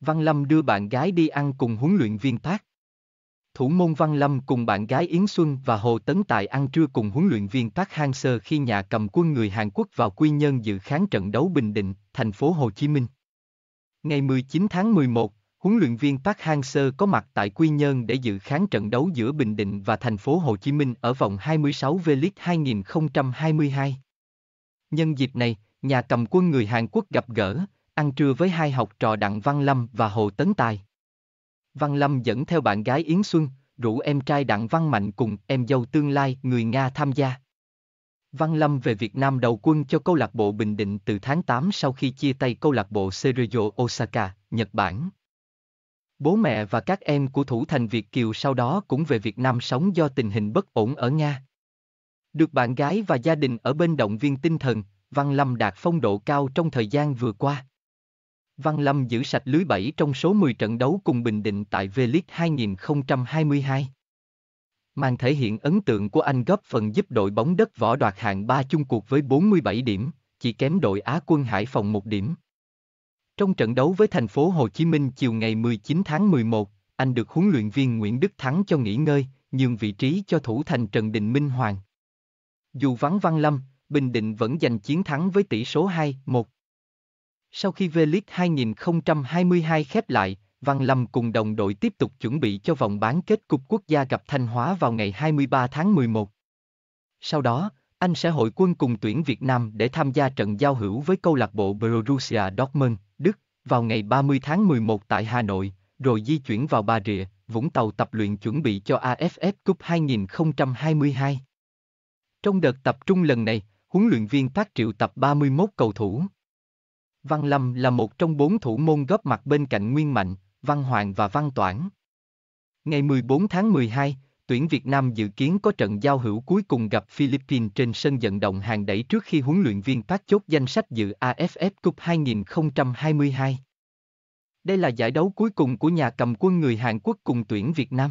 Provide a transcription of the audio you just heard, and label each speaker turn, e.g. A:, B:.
A: Văn Lâm đưa bạn gái đi ăn cùng huấn luyện viên Park. Thủ môn Văn Lâm cùng bạn gái Yến Xuân và Hồ Tấn Tài ăn trưa cùng huấn luyện viên Park Hang-seo khi nhà cầm quân người Hàn Quốc vào Quy Nhơn dự kháng trận đấu Bình Định, thành phố Hồ Chí Minh. Ngày 19 tháng 11, huấn luyện viên Park Hang-seo có mặt tại Quy Nhơn để dự kháng trận đấu giữa Bình Định và thành phố Hồ Chí Minh ở vòng 26 V-League 2022. Nhân dịp này, nhà cầm quân người Hàn Quốc gặp gỡ, ăn trưa với hai học trò Đặng Văn Lâm và Hồ Tấn Tài. Văn Lâm dẫn theo bạn gái Yến Xuân, rủ em trai Đặng Văn Mạnh cùng em dâu tương lai người Nga tham gia. Văn Lâm về Việt Nam đầu quân cho câu lạc bộ Bình Định từ tháng 8 sau khi chia tay câu lạc bộ Sergio Osaka, Nhật Bản. Bố mẹ và các em của thủ thành Việt Kiều sau đó cũng về Việt Nam sống do tình hình bất ổn ở Nga. Được bạn gái và gia đình ở bên động viên tinh thần, Văn Lâm đạt phong độ cao trong thời gian vừa qua. Văn Lâm giữ sạch lưới 7 trong số 10 trận đấu cùng Bình Định tại V-League 2022. Màn thể hiện ấn tượng của anh góp phần giúp đội bóng đất võ đoạt hạng 3 chung cuộc với 47 điểm, chỉ kém đội Á quân Hải Phòng 1 điểm. Trong trận đấu với thành phố Hồ Chí Minh chiều ngày 19 tháng 11, anh được huấn luyện viên Nguyễn Đức Thắng cho nghỉ ngơi, nhường vị trí cho thủ thành Trần Đình Minh Hoàng. Dù vắng Văn Lâm, Bình Định vẫn giành chiến thắng với tỷ số 2-1. Sau khi V-League 2022 khép lại, Văn Lâm cùng đồng đội tiếp tục chuẩn bị cho vòng bán kết Cúp Quốc gia gặp Thanh Hóa vào ngày 23 tháng 11. Sau đó, anh sẽ hội quân cùng tuyển Việt Nam để tham gia trận giao hữu với câu lạc bộ Borussia Dortmund, Đức, vào ngày 30 tháng 11 tại Hà Nội, rồi di chuyển vào Bà Rịa, Vũng Tàu tập luyện chuẩn bị cho AFF Cup 2022. Trong đợt tập trung lần này, huấn luyện viên Park triệu tập 31 cầu thủ. Văn Lâm là một trong bốn thủ môn góp mặt bên cạnh Nguyên Mạnh, Văn Hoàng và Văn Toản. Ngày 14 tháng 12, tuyển Việt Nam dự kiến có trận giao hữu cuối cùng gặp Philippines trên sân vận động hàng đẩy trước khi huấn luyện viên Park chốt danh sách dự AFF Cup 2022. Đây là giải đấu cuối cùng của nhà cầm quân người Hàn Quốc cùng tuyển Việt Nam.